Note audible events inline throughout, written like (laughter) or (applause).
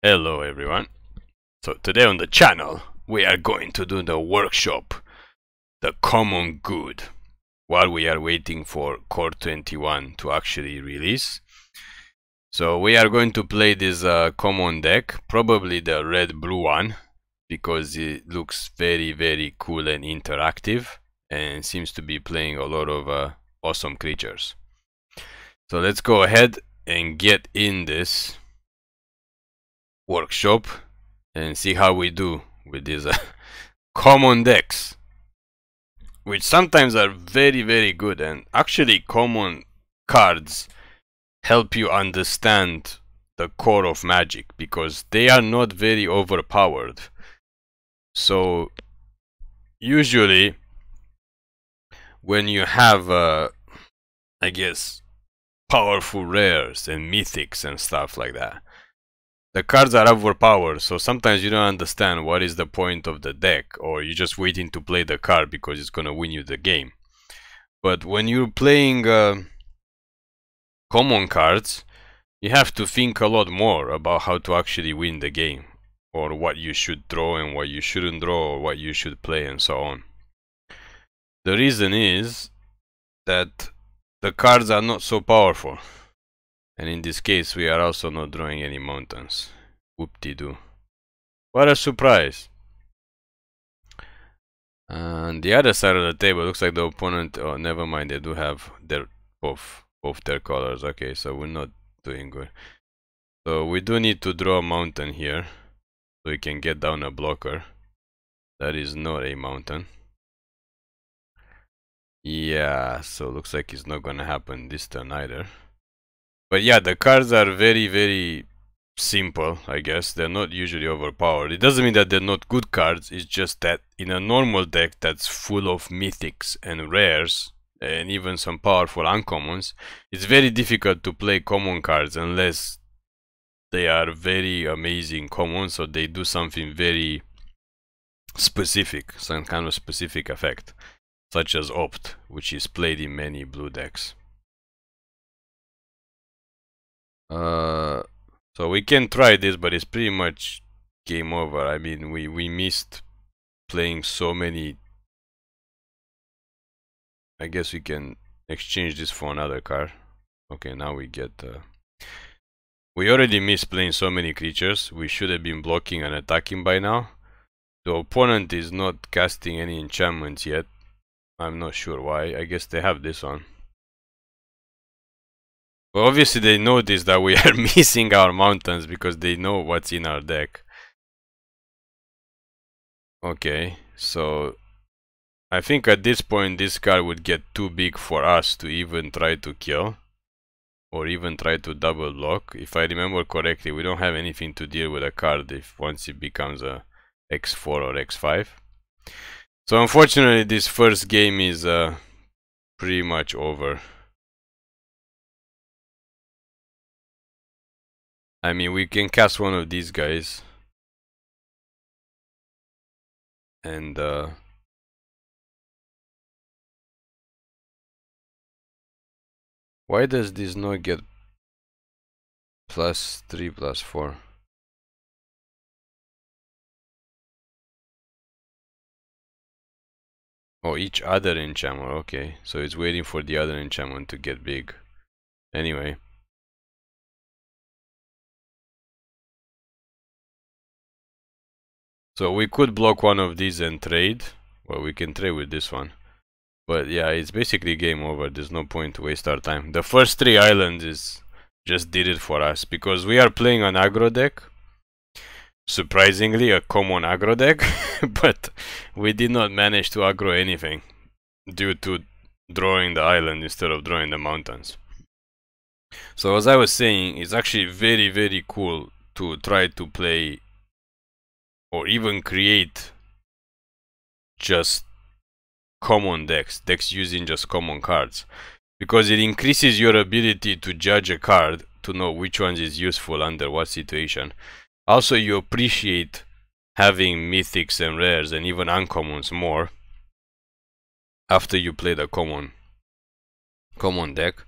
Hello everyone. So today on the channel we are going to do the workshop The Common Good while we are waiting for Core 21 to actually release. So we are going to play this uh, common deck, probably the red blue one because it looks very very cool and interactive and seems to be playing a lot of uh, awesome creatures. So let's go ahead and get in this workshop and see how we do with these uh, (laughs) common decks which sometimes are very very good and actually common cards help you understand the core of magic because they are not very overpowered so usually when you have uh, i guess powerful rares and mythics and stuff like that the cards are overpowered, so sometimes you don't understand what is the point of the deck, or you're just waiting to play the card because it's gonna win you the game. But when you're playing uh, common cards, you have to think a lot more about how to actually win the game, or what you should draw and what you shouldn't draw, or what you should play, and so on. The reason is that the cards are not so powerful. And in this case, we are also not drawing any mountains. Whoop-de-doo. What a surprise! And the other side of the table looks like the opponent. Oh, never mind. They do have their both both their colors. Okay, so we're not doing good. So we do need to draw a mountain here, so we can get down a blocker. That is not a mountain. Yeah, so looks like it's not gonna happen this turn either. But yeah, the cards are very, very simple, I guess. They're not usually overpowered. It doesn't mean that they're not good cards, it's just that in a normal deck that's full of mythics and rares, and even some powerful uncommons, it's very difficult to play common cards unless they are very amazing commons or they do something very specific, some kind of specific effect, such as Opt, which is played in many blue decks. Uh, so we can try this, but it's pretty much game over. I mean, we, we missed playing so many... I guess we can exchange this for another car. Okay, now we get... Uh, we already missed playing so many creatures. We should have been blocking and attacking by now. The opponent is not casting any enchantments yet. I'm not sure why. I guess they have this one. Well, obviously they notice that we (laughs) are missing our mountains because they know what's in our deck. Okay, so I think at this point this card would get too big for us to even try to kill. Or even try to double block. If I remember correctly, we don't have anything to deal with a card if once it becomes a x4 or x5. So unfortunately this first game is uh, pretty much over. I mean, we can cast one of these guys. And, uh... Why does this not get plus 3, plus 4? Oh, each other enchantment, okay. So it's waiting for the other enchantment to get big. Anyway. So we could block one of these and trade. Well, we can trade with this one. But yeah, it's basically game over. There's no point to waste our time. The first three islands is just did it for us. Because we are playing an aggro deck. Surprisingly, a common aggro deck. (laughs) but we did not manage to aggro anything. Due to drawing the island instead of drawing the mountains. So as I was saying, it's actually very, very cool to try to play or even create just common decks, decks using just common cards. Because it increases your ability to judge a card to know which one is useful under what situation. Also, you appreciate having mythics and rares and even uncommons more after you play the common common deck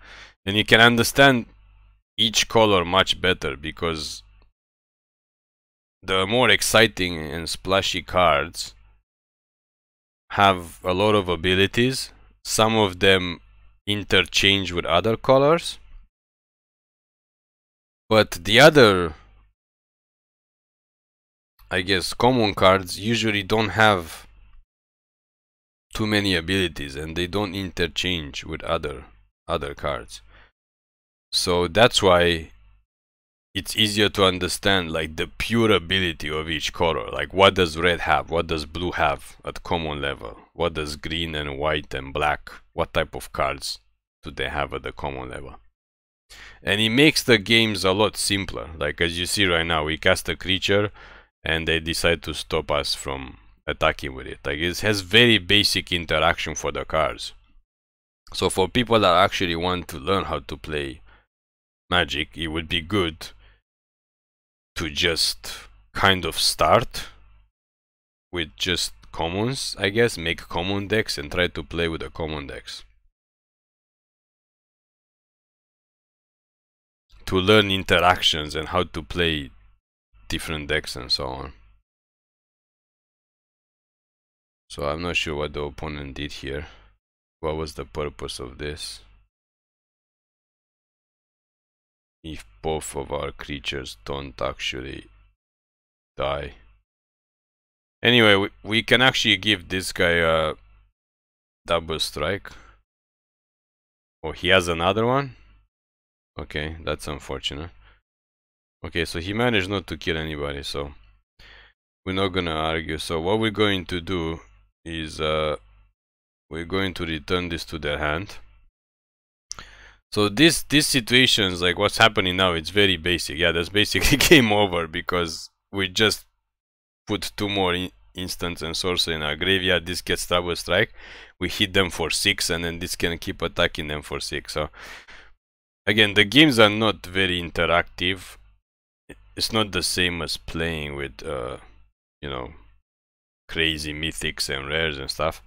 and you can understand each color much better because the more exciting and splashy cards have a lot of abilities. Some of them interchange with other colors. But the other, I guess, common cards usually don't have too many abilities and they don't interchange with other other cards. So that's why it's easier to understand like the pure ability of each color like what does red have what does blue have at common level what does green and white and black what type of cards do they have at the common level and it makes the games a lot simpler like as you see right now we cast a creature and they decide to stop us from attacking with it like it has very basic interaction for the cards so for people that actually want to learn how to play magic it would be good to just kind of start with just commons, I guess, make common decks and try to play with the common decks. To learn interactions and how to play different decks and so on. So I'm not sure what the opponent did here. What was the purpose of this? if both of our creatures don't actually die. Anyway, we, we can actually give this guy a double strike. Oh, he has another one? Okay, that's unfortunate. Okay, so he managed not to kill anybody, so we're not gonna argue. So what we're going to do is uh, we're going to return this to their hand. So this this situations like what's happening now, it's very basic. Yeah, that's basically (laughs) game over because we just put two more in instants and sorcery in our graveyard. This gets double strike. We hit them for six, and then this can keep attacking them for six. So again, the games are not very interactive. It's not the same as playing with uh, you know crazy mythics and rares and stuff.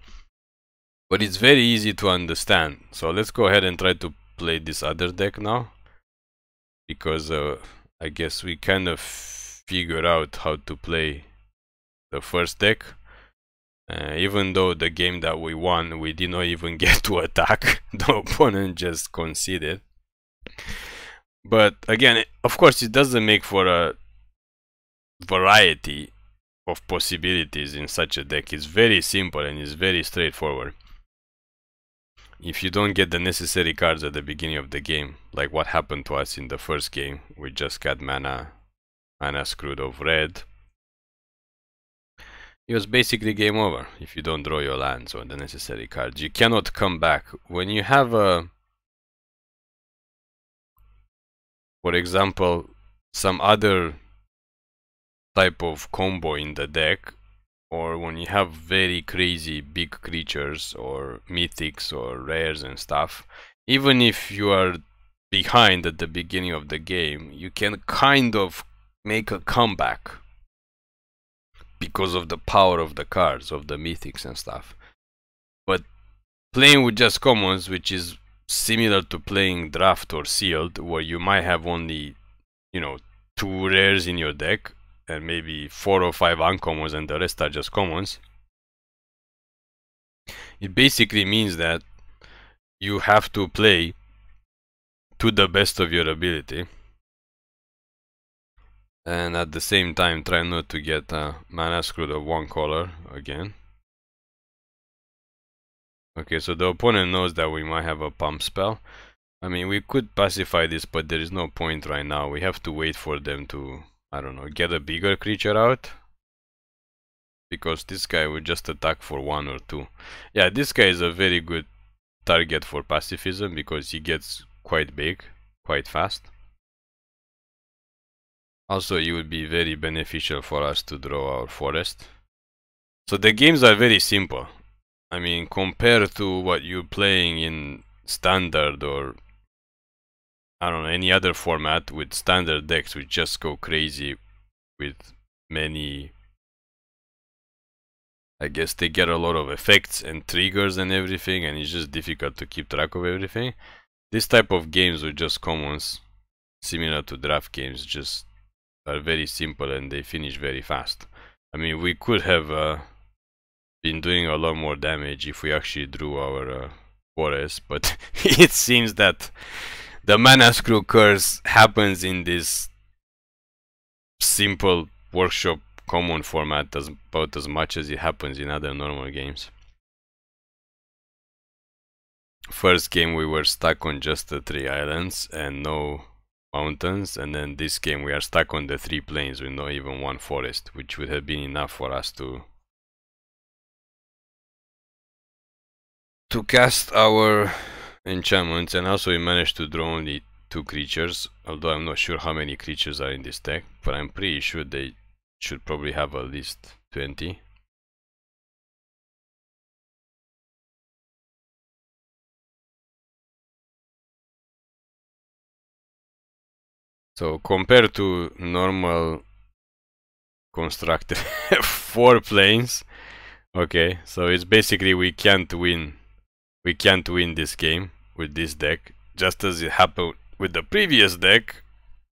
But it's very easy to understand. So let's go ahead and try to play this other deck now. Because uh, I guess we kind of figure out how to play the first deck. Uh, even though the game that we won, we did not even (laughs) get to attack. (laughs) the opponent just conceded. But again, of course, it doesn't make for a variety of possibilities in such a deck. It's very simple and it's very straightforward if you don't get the necessary cards at the beginning of the game, like what happened to us in the first game, we just got mana, mana screwed of red. It was basically game over if you don't draw your lands or the necessary cards. You cannot come back. When you have a... For example, some other type of combo in the deck, or when you have very crazy big creatures or mythics or rares and stuff even if you are behind at the beginning of the game you can kind of make a comeback because of the power of the cards of the mythics and stuff but playing with just commons which is similar to playing draft or sealed where you might have only you know two rares in your deck and maybe four or five uncommons and the rest are just commons, it basically means that you have to play to the best of your ability and at the same time try not to get a uh, mana screwed of one color again. Okay, so the opponent knows that we might have a pump spell. I mean, we could pacify this, but there is no point right now. We have to wait for them to I don't know, get a bigger creature out. Because this guy will just attack for one or two. Yeah, this guy is a very good target for pacifism because he gets quite big, quite fast. Also, it would be very beneficial for us to draw our forest. So the games are very simple. I mean, compared to what you're playing in standard or I don't know, any other format with standard decks We just go crazy with many I guess they get a lot of effects and triggers and everything and it's just difficult to keep track of everything. This type of games with just commons similar to draft games just are very simple and they finish very fast. I mean we could have uh, been doing a lot more damage if we actually drew our uh, forest but (laughs) it seems that the mana screw curse happens in this simple workshop common format as, about as much as it happens in other normal games. First game we were stuck on just the three islands and no mountains and then this game we are stuck on the three plains with no even one forest which would have been enough for us to to cast our enchantments and also we managed to draw only two creatures although I'm not sure how many creatures are in this deck but I'm pretty sure they should probably have at least 20 So compared to normal constructed (laughs) four planes okay so it's basically we can't win we can't win this game with this deck, just as it happened with the previous deck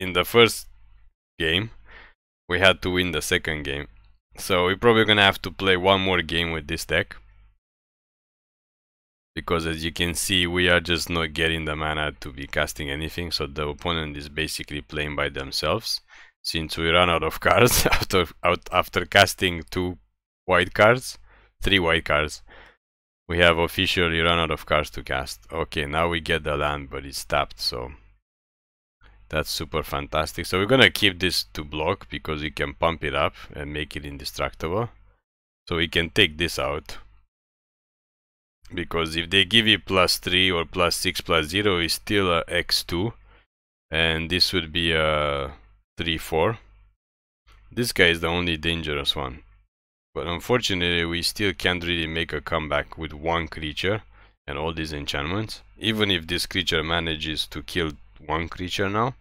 in the first game. We had to win the second game. So we're probably gonna have to play one more game with this deck. Because as you can see, we are just not getting the mana to be casting anything, so the opponent is basically playing by themselves. Since we run out of (laughs) cards after out, after casting two white cards, three white cards, we have officially run out of cards to cast. Okay, now we get the land, but it's tapped, so that's super fantastic. So we're gonna keep this to block because we can pump it up and make it indestructible. So we can take this out. Because if they give you plus 3 or plus 6 plus 0 is still a x2. And this would be a 3-4. This guy is the only dangerous one. But unfortunately, we still can't really make a comeback with one creature and all these enchantments. Even if this creature manages to kill one creature now.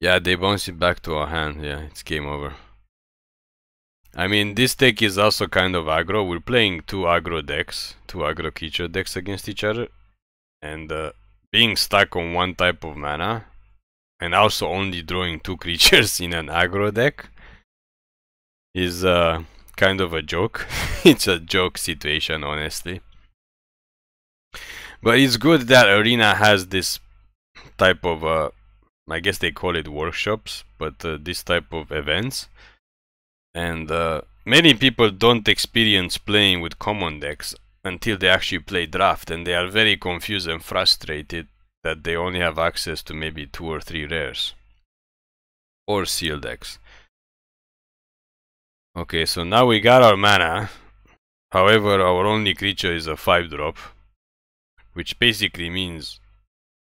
Yeah, they bounce it back to our hand. Yeah, it's game over. I mean, this deck is also kind of aggro. We're playing two aggro decks, two aggro creature decks against each other. And uh, being stuck on one type of mana, and also only drawing two (laughs) creatures in an aggro deck, is uh, kind of a joke. (laughs) it's a joke situation, honestly. But it's good that Arena has this type of, uh, I guess they call it workshops, but uh, this type of events. And uh, many people don't experience playing with common decks until they actually play draft and they are very confused and frustrated that they only have access to maybe two or three rares or seal decks. Okay, so now we got our mana. However, our only creature is a 5-drop. Which basically means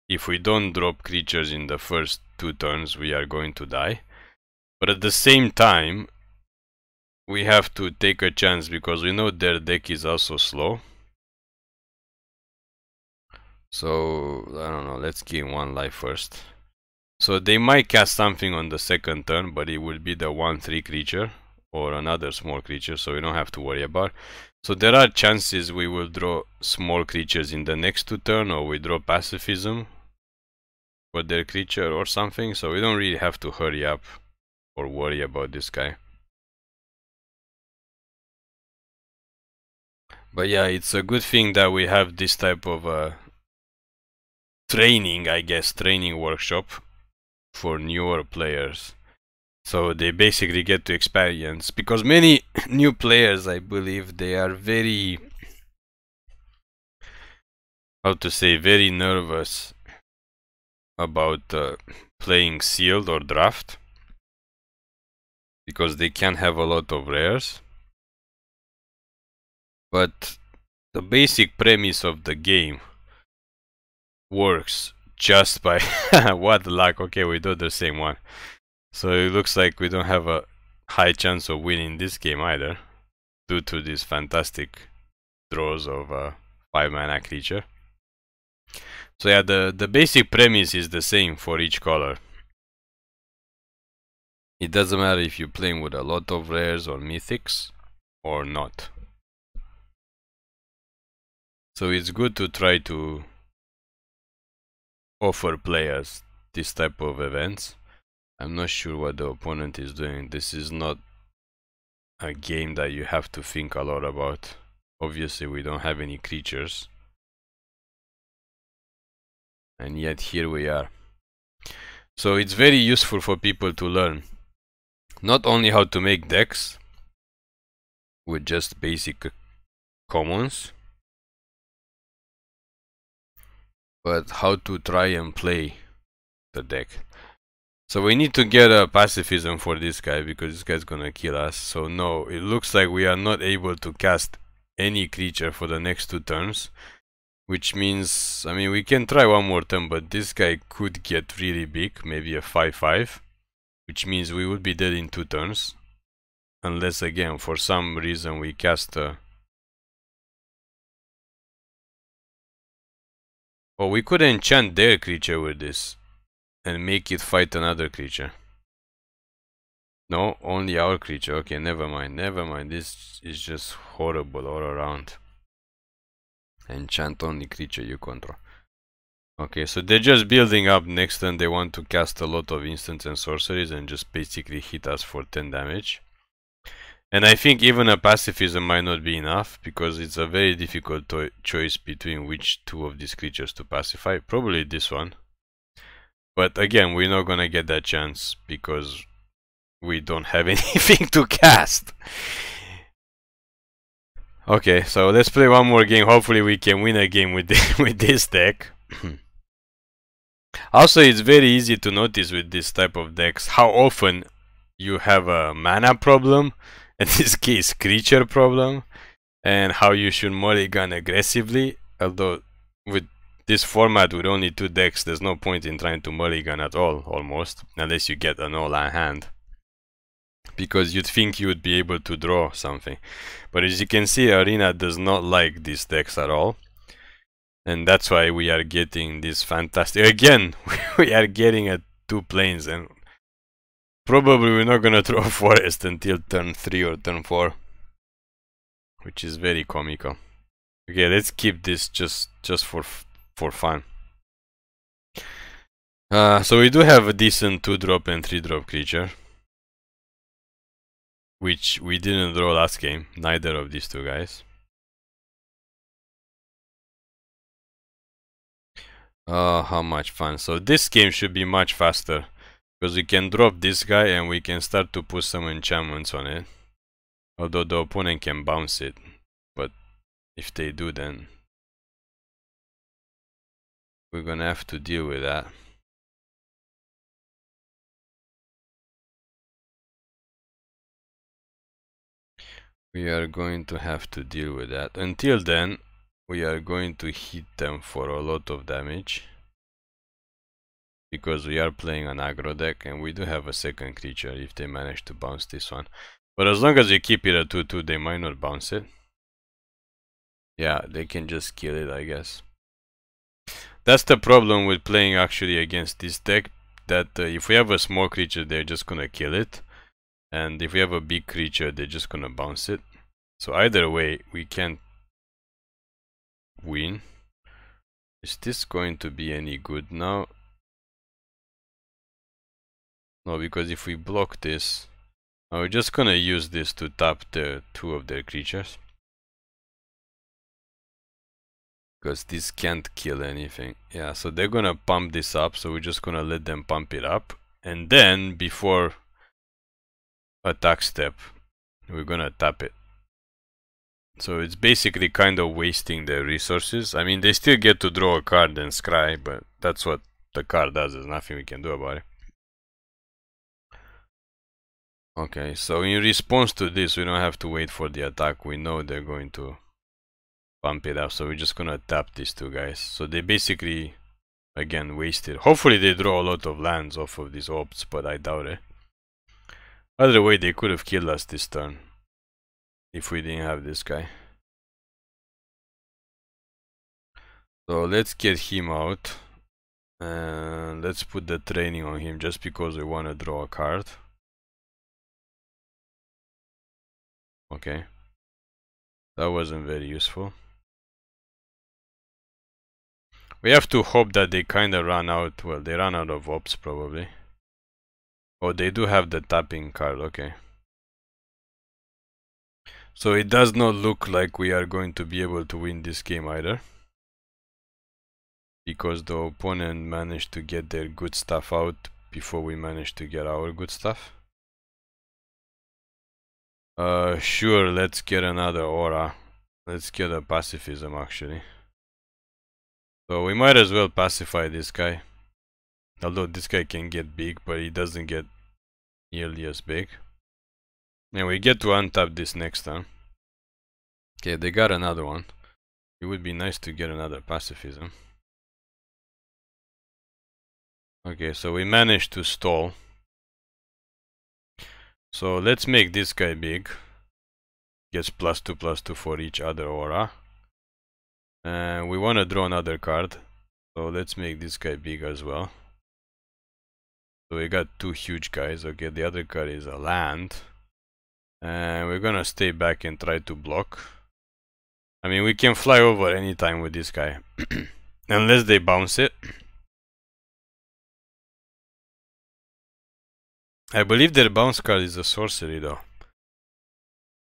if we don't drop creatures in the first two turns, we are going to die. But at the same time, we have to take a chance because we know their deck is also slow. So, I don't know, let's gain one life first. So they might cast something on the second turn, but it will be the 1-3 creature or another small creature so we don't have to worry about so there are chances we will draw small creatures in the next two turn or we draw pacifism for their creature or something so we don't really have to hurry up or worry about this guy but yeah it's a good thing that we have this type of uh, training I guess training workshop for newer players so they basically get to experience because many (clears throat) new players, I believe, they are very how to say very nervous about uh, playing sealed or draft because they can have a lot of rares but the basic premise of the game works just by (laughs) what luck okay we do the same one so it looks like we don't have a high chance of winning this game either, due to these fantastic draws of a uh, 5 mana creature. So yeah, the, the basic premise is the same for each color. It doesn't matter if you're playing with a lot of rares or mythics or not. So it's good to try to offer players this type of events. I'm not sure what the opponent is doing. This is not a game that you have to think a lot about. Obviously, we don't have any creatures. And yet here we are. So it's very useful for people to learn. Not only how to make decks with just basic commons, but how to try and play the deck. So we need to get a pacifism for this guy because this guy's gonna kill us. So no, it looks like we are not able to cast any creature for the next two turns. Which means, I mean, we can try one more turn, but this guy could get really big, maybe a 5-5. Which means we would be dead in two turns. Unless, again, for some reason we cast a... Uh, oh, we could enchant their creature with this and make it fight another creature. No, only our creature. Okay, never mind, never mind. This is just horrible all around. Enchant only creature you control. Okay, so they're just building up next turn. They want to cast a lot of instants and sorceries and just basically hit us for 10 damage. And I think even a pacifism might not be enough because it's a very difficult choice between which two of these creatures to pacify. Probably this one. But again, we're not gonna get that chance because we don't have (laughs) anything to cast. Okay, so let's play one more game. Hopefully we can win a game with, (laughs) this, with this deck. (clears throat) also, it's very easy to notice with this type of decks how often you have a mana problem, (laughs) in this case creature problem, and how you should mulligan aggressively, although with this format with only two decks, there's no point in trying to mulligan at all, almost, unless you get an all-in hand. Because you'd think you would be able to draw something. But as you can see, Arena does not like these decks at all. And that's why we are getting this fantastic... Again, (laughs) we are getting a two planes and... Probably we're not gonna throw (laughs) Forest until turn 3 or turn 4. Which is very comical. Okay, let's keep this just, just for for fun. Uh, so we do have a decent 2-drop and 3-drop creature. Which we didn't draw last game, neither of these two guys. Uh, how much fun. So this game should be much faster. Because we can drop this guy and we can start to put some enchantments on it. Although the opponent can bounce it. But if they do then we're gonna have to deal with that. We are going to have to deal with that. Until then, we are going to hit them for a lot of damage. Because we are playing an aggro deck and we do have a second creature if they manage to bounce this one. But as long as you keep it at 2-2, they might not bounce it. Yeah, they can just kill it, I guess. That's the problem with playing actually against this deck, that uh, if we have a small creature, they're just gonna kill it. And if we have a big creature, they're just gonna bounce it. So either way, we can't win. Is this going to be any good now? No, because if we block this, now we're just gonna use this to tap the two of their creatures. because this can't kill anything yeah so they're gonna pump this up so we're just gonna let them pump it up and then before attack step we're gonna tap it so it's basically kind of wasting their resources I mean they still get to draw a card and scry but that's what the card does there's nothing we can do about it okay so in response to this we don't have to wait for the attack we know they're going to bump it up. So we're just gonna tap these two guys. So they basically, again, wasted. Hopefully they draw a lot of lands off of these ops, but I doubt it. Either way, they could have killed us this turn. If we didn't have this guy. So let's get him out. And let's put the training on him just because we want to draw a card. Okay. That wasn't very useful. We have to hope that they kinda run out, well, they run out of ops probably. Oh, they do have the tapping card, okay. So it does not look like we are going to be able to win this game either. Because the opponent managed to get their good stuff out before we managed to get our good stuff. Uh, sure, let's get another aura. Let's get a pacifism actually. So we might as well pacify this guy. Although this guy can get big, but he doesn't get nearly as big. And we get to untap this next turn. Okay, they got another one. It would be nice to get another pacifism. Okay, so we managed to stall. So let's make this guy big. Gets plus 2 plus 2 for each other aura. And uh, we want to draw another card, so let's make this guy big as well. So we got two huge guys. Okay, the other card is a land. And uh, we're gonna stay back and try to block. I mean, we can fly over anytime with this guy. (coughs) Unless they bounce it. I believe their bounce card is a sorcery though.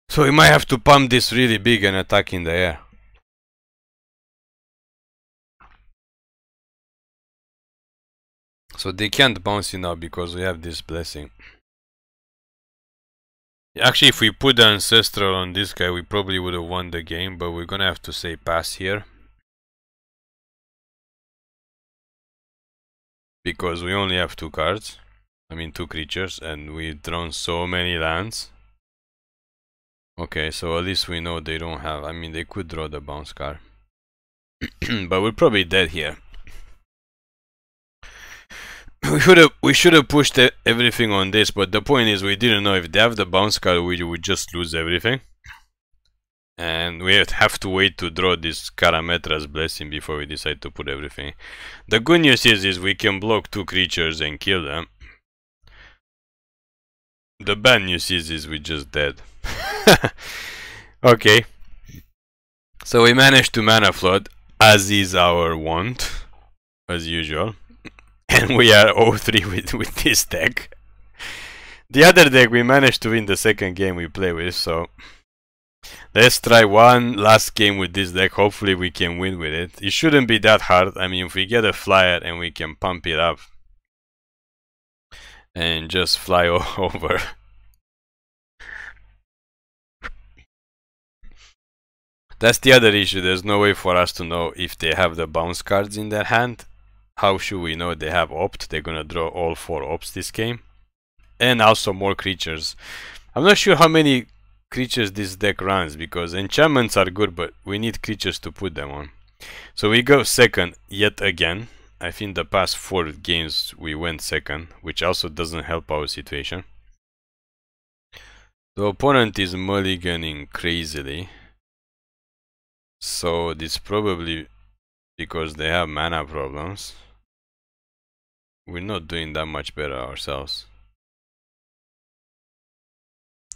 So we might have to pump this really big and attack in the air. So they can't bounce you now because we have this blessing. Actually, if we put the Ancestral on this guy, we probably would have won the game, but we're gonna have to say pass here. Because we only have two cards, I mean two creatures, and we've drawn so many lands. Okay, so at least we know they don't have, I mean they could draw the bounce card. (clears throat) but we're probably dead here. (clears throat) we should have we should have pushed everything on this, but the point is we didn't know if they have the bounce card, we would just lose everything. And we have to wait to draw this Karametra's blessing before we decide to put everything. The good news is, is we can block two creatures and kill them. The bad news is, is we just dead. (laughs) okay. So we managed to mana flood, as is our want, as usual. (laughs) and we are 0-3 with, with this deck. The other deck we managed to win the second game we play with, so... Let's try one last game with this deck, hopefully we can win with it. It shouldn't be that hard, I mean if we get a flyer and we can pump it up. And just fly (laughs) over. That's the other issue, there's no way for us to know if they have the bounce cards in their hand how should we know they have opt? They're gonna draw all four ops this game. And also more creatures. I'm not sure how many creatures this deck runs because enchantments are good but we need creatures to put them on. So we go second yet again. I think the past four games we went second, which also doesn't help our situation. The opponent is mulliganing crazily. So it's probably because they have mana problems. We're not doing that much better ourselves.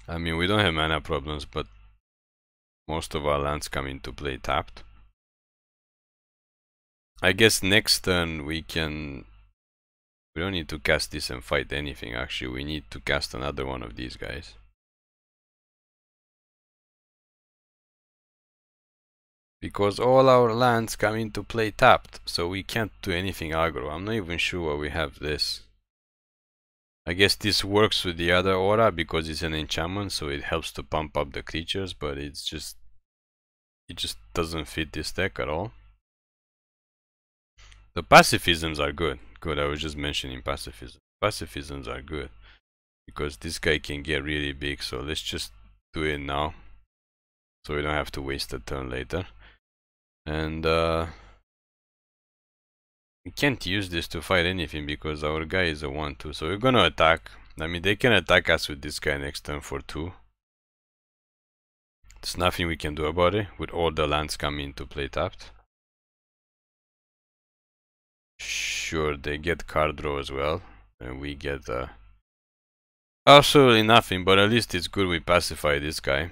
I mean, we don't have mana problems, but most of our lands come into play tapped. I guess next turn we can... We don't need to cast this and fight anything, actually. We need to cast another one of these guys. because all our lands come into play tapped so we can't do anything aggro I'm not even sure we have this I guess this works with the other aura because it's an enchantment so it helps to pump up the creatures but it's just it just doesn't fit this deck at all the pacifisms are good good I was just mentioning pacifism pacifisms are good because this guy can get really big so let's just do it now so we don't have to waste a turn later and uh, we can't use this to fight anything because our guy is a 1-2. So we're gonna attack. I mean, they can attack us with this guy next turn for 2. There's nothing we can do about it with all the lands coming to play tapped. Sure, they get card draw as well. And we get... Uh, absolutely nothing, but at least it's good we pacify this guy.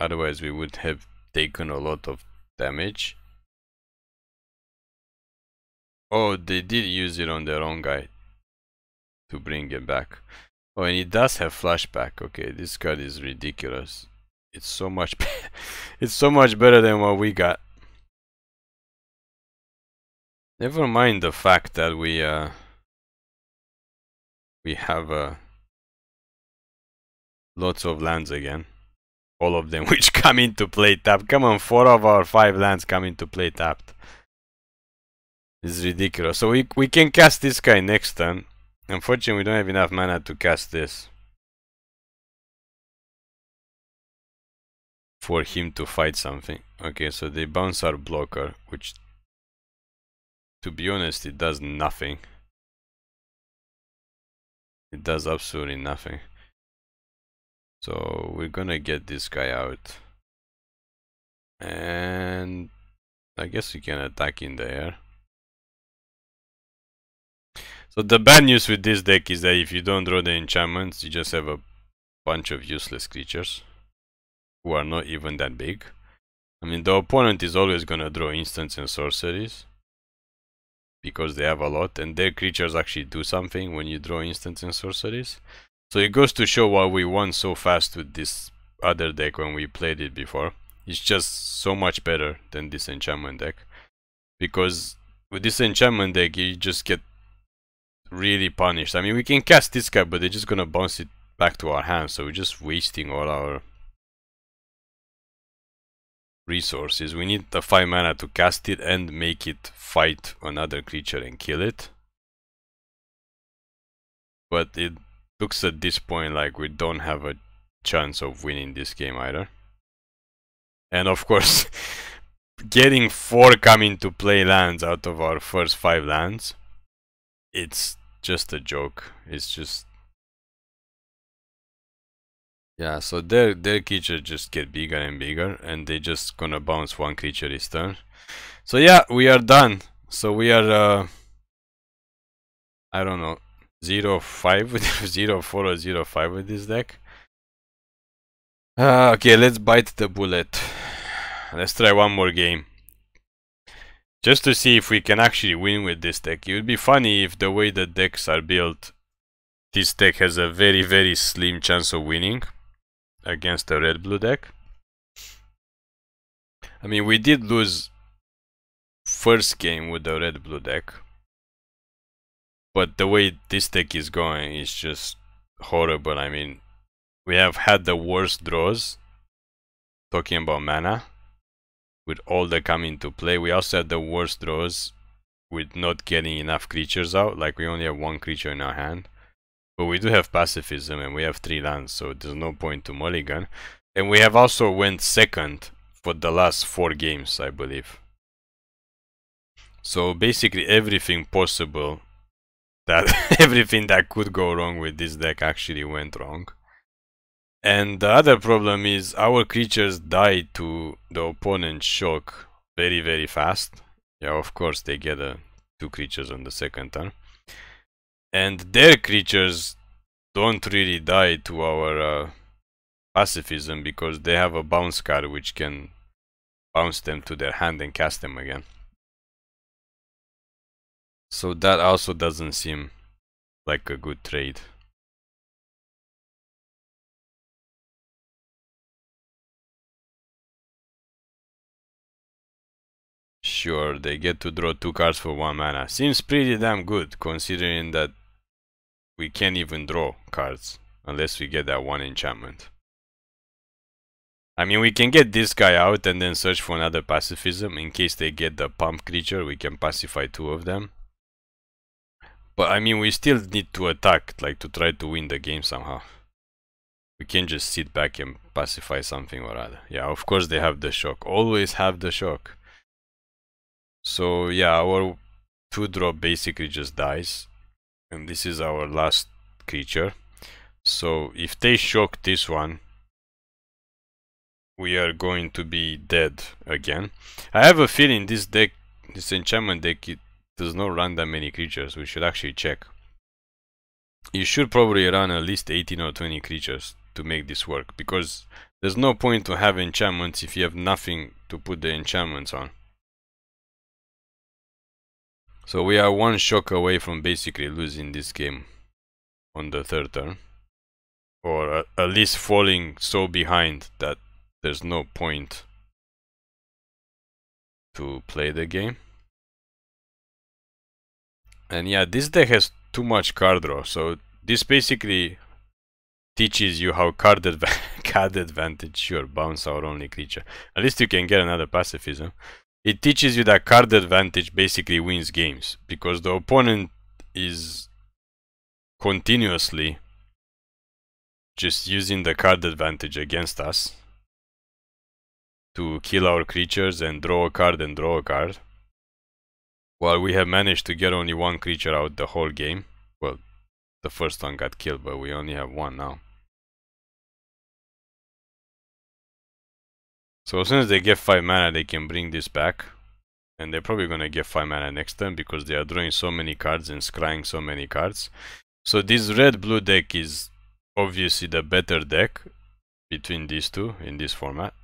Otherwise we would have taken a lot of damage. Oh, they did use it on their own guy to bring him back. Oh, and it does have flashback. Okay, this card is ridiculous. It's so much, (laughs) it's so much better than what we got. Never mind the fact that we uh, we have uh, lots of lands again all of them (laughs) which come into play tapped. Come on, four of our five lands come into play tapped. It's ridiculous. So we, we can cast this guy next turn. Unfortunately, we don't have enough mana to cast this. For him to fight something. Okay, so they bounce our blocker, which, to be honest, it does nothing. It does absolutely nothing. So we're gonna get this guy out. And I guess we can attack in there. So the bad news with this deck is that if you don't draw the enchantments, you just have a bunch of useless creatures who are not even that big. I mean, the opponent is always gonna draw instants and sorceries because they have a lot and their creatures actually do something when you draw instants and sorceries. So it goes to show why we won so fast with this other deck when we played it before. It's just so much better than this enchantment deck. Because with this enchantment deck you just get really punished. I mean we can cast this guy but they're just gonna bounce it back to our hand so we're just wasting all our resources. We need the 5 mana to cast it and make it fight another creature and kill it. But it Looks at this point like we don't have a chance of winning this game either. And of course, (laughs) getting four coming to play lands out of our first five lands, it's just a joke. It's just... Yeah, so their, their creatures just get bigger and bigger, and they just gonna bounce one creature this turn. So yeah, we are done. So we are... Uh, I don't know, 5 with (laughs) 4 or 5 with this deck. Uh, ah, okay, let's bite the bullet. Let's try one more game. Just to see if we can actually win with this deck. It would be funny if the way the decks are built, this deck has a very, very slim chance of winning against a red-blue deck. I mean, we did lose first game with the red-blue deck. But the way this deck is going is just horrible. I mean, we have had the worst draws, talking about mana, with all the coming to play. We also had the worst draws with not getting enough creatures out. Like, we only have one creature in our hand. But we do have pacifism and we have three lands, so there's no point to mulligan. And we have also went second for the last four games, I believe. So basically everything possible that (laughs) everything that could go wrong with this deck actually went wrong. And the other problem is our creatures die to the opponent's shock very very fast. Yeah, of course they get uh, two creatures on the second turn. And their creatures don't really die to our uh, pacifism because they have a bounce card which can bounce them to their hand and cast them again. So that also doesn't seem like a good trade. Sure, they get to draw two cards for one mana. Seems pretty damn good, considering that we can't even draw cards unless we get that one enchantment. I mean, we can get this guy out and then search for another pacifism. In case they get the pump creature, we can pacify two of them. But I mean, we still need to attack, like to try to win the game somehow. We can't just sit back and pacify something or other. Yeah, of course they have the shock. Always have the shock. So yeah, our 2-drop basically just dies. And this is our last creature. So if they shock this one, we are going to be dead again. I have a feeling this deck, this enchantment deck, it there's no random many creatures, we should actually check. You should probably run at least 18 or 20 creatures to make this work, because there's no point to have enchantments if you have nothing to put the enchantments on. So we are one shock away from basically losing this game on the third turn. Or at least falling so behind that there's no point to play the game. And yeah, this deck has too much card draw, so this basically teaches you how card, adva (laughs) card advantage, sure, bounce our only creature. At least you can get another pacifism. It teaches you that card advantage basically wins games, because the opponent is continuously just using the card advantage against us to kill our creatures and draw a card and draw a card. While we have managed to get only one creature out the whole game, well, the first one got killed, but we only have one now. So as soon as they get 5 mana, they can bring this back. And they're probably going to get 5 mana next turn because they are drawing so many cards and scrying so many cards. So this red-blue deck is obviously the better deck between these two in this format.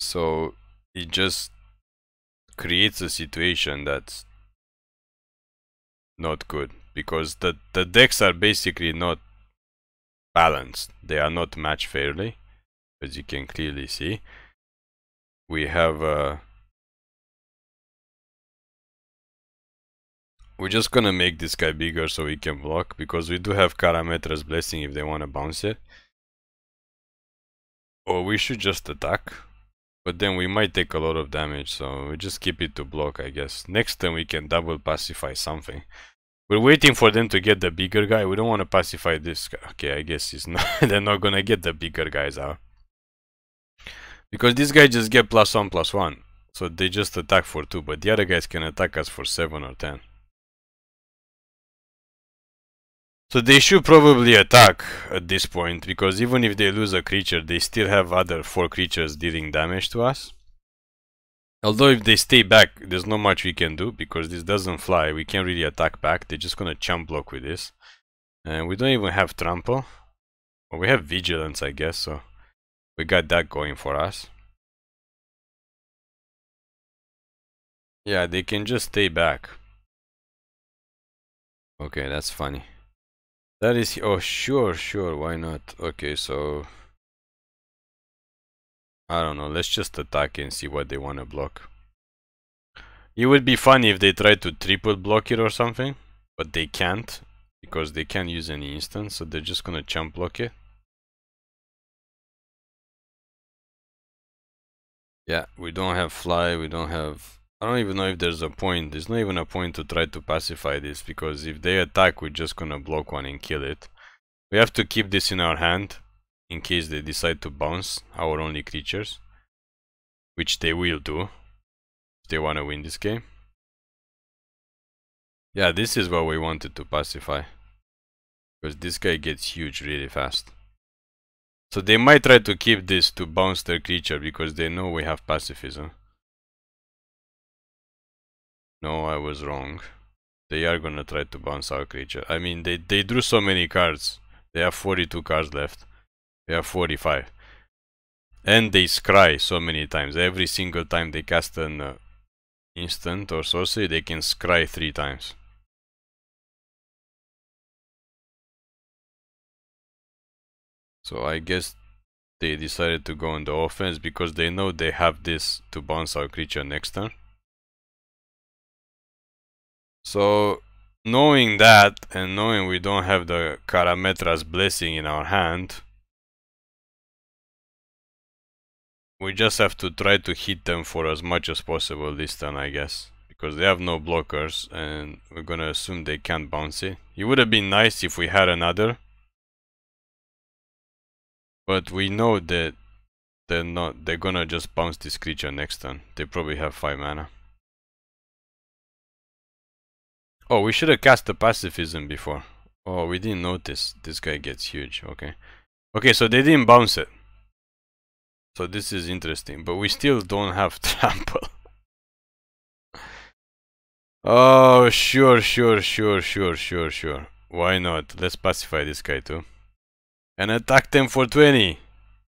So it just creates a situation that's not good because the, the decks are basically not balanced. They are not matched fairly, as you can clearly see. We have uh, We're just gonna make this guy bigger so he can block, because we do have Karametra's Blessing if they wanna bounce it. Or we should just attack. But then we might take a lot of damage, so we just keep it to block, I guess. Next turn we can double pacify something. We're waiting for them to get the bigger guy. We don't want to pacify this guy. Okay, I guess he's (laughs) not they're not gonna get the bigger guys out. Because this guy just get plus one plus one. So they just attack for two, but the other guys can attack us for seven or ten. So they should probably attack at this point, because even if they lose a creature, they still have other 4 creatures dealing damage to us. Although if they stay back, there's not much we can do, because this doesn't fly, we can't really attack back, they're just gonna chump block with this. And we don't even have trample. Well, we have vigilance, I guess, so we got that going for us. Yeah, they can just stay back. Okay, that's funny. That is... Oh, sure, sure, why not? Okay, so... I don't know, let's just attack and see what they want to block. It would be funny if they tried to triple block it or something, but they can't, because they can't use any instance, so they're just gonna jump block it. Yeah, we don't have fly, we don't have I don't even know if there's a point. There's not even a point to try to pacify this, because if they attack, we're just gonna block one and kill it. We have to keep this in our hand, in case they decide to bounce our only creatures. Which they will do, if they wanna win this game. Yeah, this is what we wanted to pacify. Because this guy gets huge really fast. So they might try to keep this to bounce their creature, because they know we have pacifism. No, I was wrong. They are gonna try to bounce our creature. I mean, they, they drew so many cards. They have 42 cards left. They have 45. And they scry so many times. Every single time they cast an uh, instant or sorcery, they can scry three times. So I guess they decided to go on the offense because they know they have this to bounce our creature next turn. So knowing that and knowing we don't have the Karametra's blessing in our hand, we just have to try to hit them for as much as possible this turn, I guess. Because they have no blockers and we're gonna assume they can't bounce it. It would have been nice if we had another. But we know that they're not they're gonna just bounce this creature next turn. They probably have five mana. Oh, we should have cast the pacifism before. Oh, we didn't notice. This guy gets huge. Okay. Okay, so they didn't bounce it. So this is interesting. But we still don't have (laughs) trample. oh, sure, sure, sure, sure, sure, sure. Why not? Let's pacify this guy too. And attack them for 20.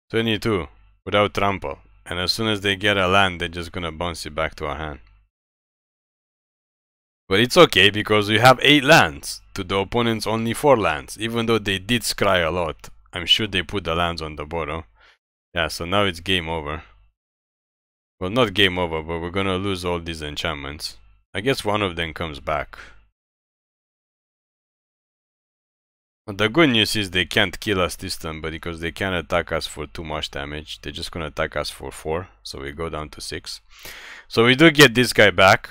22. Without trample. And as soon as they get a land, they're just gonna bounce it back to our hand. But it's okay because we have 8 lands to the opponent's only 4 lands, even though they did scry a lot. I'm sure they put the lands on the bottom. Yeah, so now it's game over. Well, not game over, but we're gonna lose all these enchantments. I guess one of them comes back. The good news is they can't kill us this time, but because they can't attack us for too much damage, they're just gonna attack us for 4, so we go down to 6. So we do get this guy back,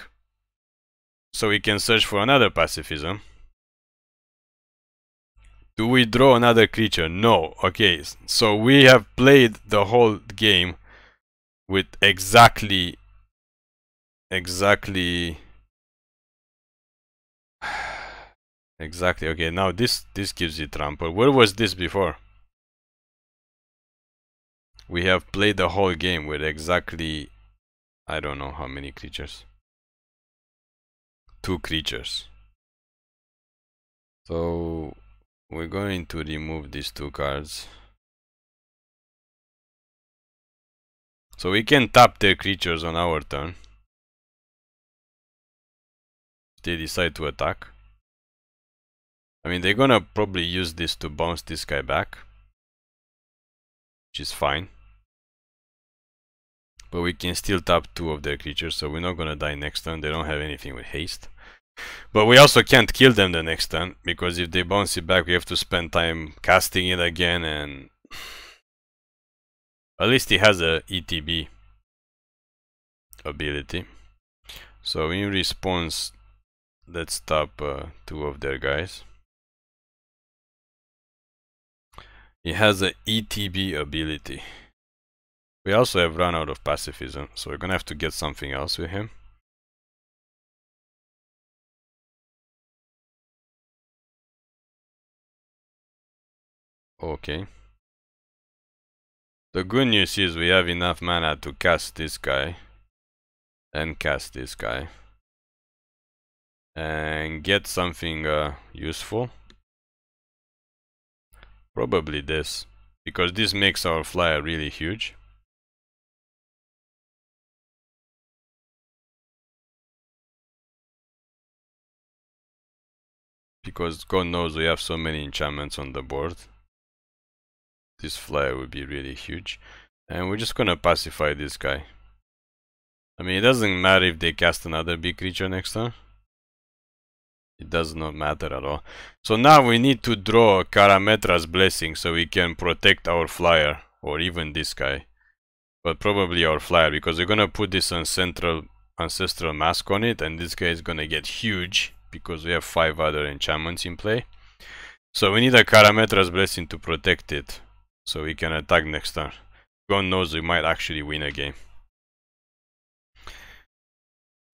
so we can search for another pacifism. Do we draw another creature? No. Okay, so we have played the whole game with exactly... Exactly... (sighs) Exactly. Okay, now this this gives you trample. Where was this before? We have played the whole game with exactly I don't know how many creatures two creatures. So we're going to remove these two cards. So we can tap their creatures on our turn. They decide to attack. I mean, they're gonna probably use this to bounce this guy back. Which is fine. But we can still tap two of their creatures, so we're not gonna die next turn. They don't have anything with haste. But we also can't kill them the next turn, because if they bounce it back, we have to spend time casting it again, and... At least he has a ETB ability. So in response, let's stop uh, two of their guys. He has a ETB ability. We also have run out of pacifism, so we're gonna have to get something else with him. Okay. The good news is we have enough mana to cast this guy. And cast this guy. And get something uh, useful. Probably this. Because this makes our flyer really huge. Because God knows we have so many enchantments on the board. This flare would be really huge. And we're just gonna pacify this guy. I mean, it doesn't matter if they cast another big creature next turn. It does not matter at all. So now we need to draw Karametra's Blessing so we can protect our flyer. Or even this guy. But probably our flyer because we're gonna put this ancestral, ancestral mask on it. And this guy is gonna get huge because we have 5 other enchantments in play. So we need a Karametra's Blessing to protect it. So we can attack next turn. God knows we might actually win a game.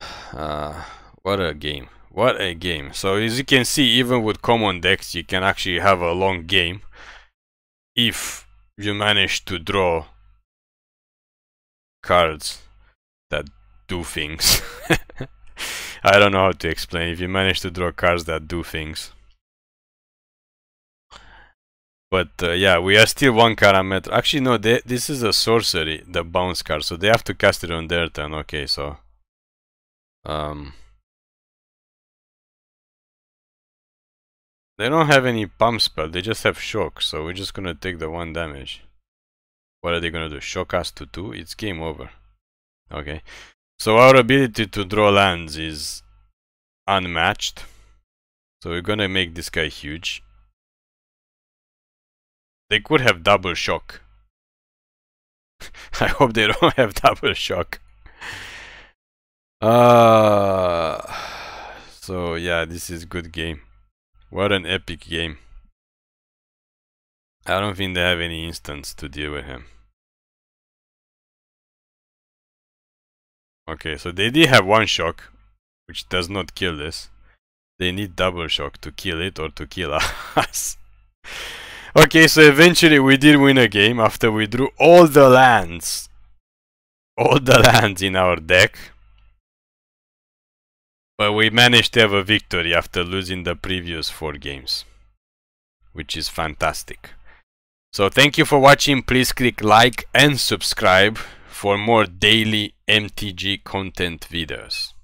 (sighs) Uh, what a game. What a game. So as you can see, even with common decks, you can actually have a long game. If you manage to draw cards that do things. (laughs) I don't know how to explain. If you manage to draw cards that do things. But uh, yeah, we are still one Karametra. Actually, no, they, this is a sorcery, the bounce card, so they have to cast it on their turn. Okay, so. Um, they don't have any pump spell, they just have shock, so we're just gonna take the one damage. What are they gonna do? Shock us to two? It's game over. Okay. So our ability to draw lands is unmatched. So we're gonna make this guy huge. They could have double shock. (laughs) I hope they don't have double shock. Uh, so yeah, this is good game. What an epic game. I don't think they have any instance to deal with him. Okay, so they did have one shock, which does not kill this. They need double shock to kill it or to kill (laughs) us. Okay, so eventually we did win a game after we drew all the lands. All the lands in our deck. But we managed to have a victory after losing the previous four games. Which is fantastic. So thank you for watching. Please click like and subscribe for more daily MTG content videos.